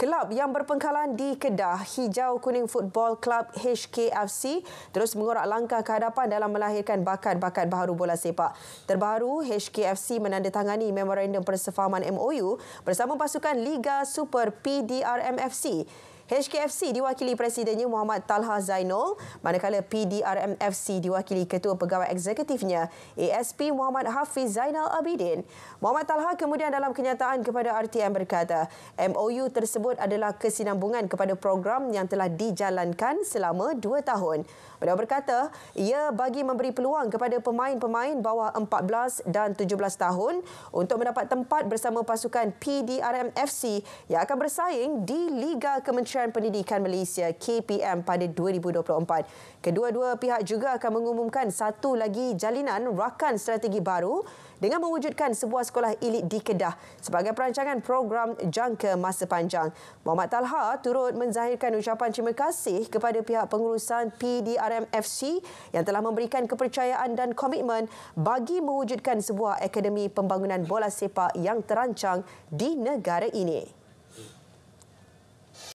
Kelab yang berpengkalan di Kedah, Hijau Kuning Football Club HKFC terus mengorak langkah ke hadapan dalam melahirkan bakat-bakat baharu bola sepak. Terbaru, HKFC menandatangani memorandum persefahaman MOU bersama pasukan Liga Super PDRMFC. HKFC diwakili presidennya Muhammad Talha Zainul, manakala PDRMFC diwakili ketua pegawai eksekutifnya ASP Muhammad Hafiz Zainal Abidin. Muhammad Talha kemudian dalam kenyataan kepada RTM berkata, MOU tersebut adalah kesinambungan kepada program yang telah dijalankan selama dua tahun. Beliau berkata, ia bagi memberi peluang kepada pemain-pemain bawah 14 dan 17 tahun untuk mendapat tempat bersama pasukan PDRMFC yang akan bersaing di Liga Kementerian Kementerian Pendidikan Malaysia KPM pada 2024. Kedua-dua pihak juga akan mengumumkan satu lagi jalinan rakan strategi baru dengan mewujudkan sebuah sekolah elit di Kedah sebagai perancangan program jangka masa panjang. Muhammad Talha turut menzahirkan ucapan terima kasih kepada pihak pengurusan PDRMFC yang telah memberikan kepercayaan dan komitmen bagi mewujudkan sebuah akademi pembangunan bola sepak yang terancang di negara ini.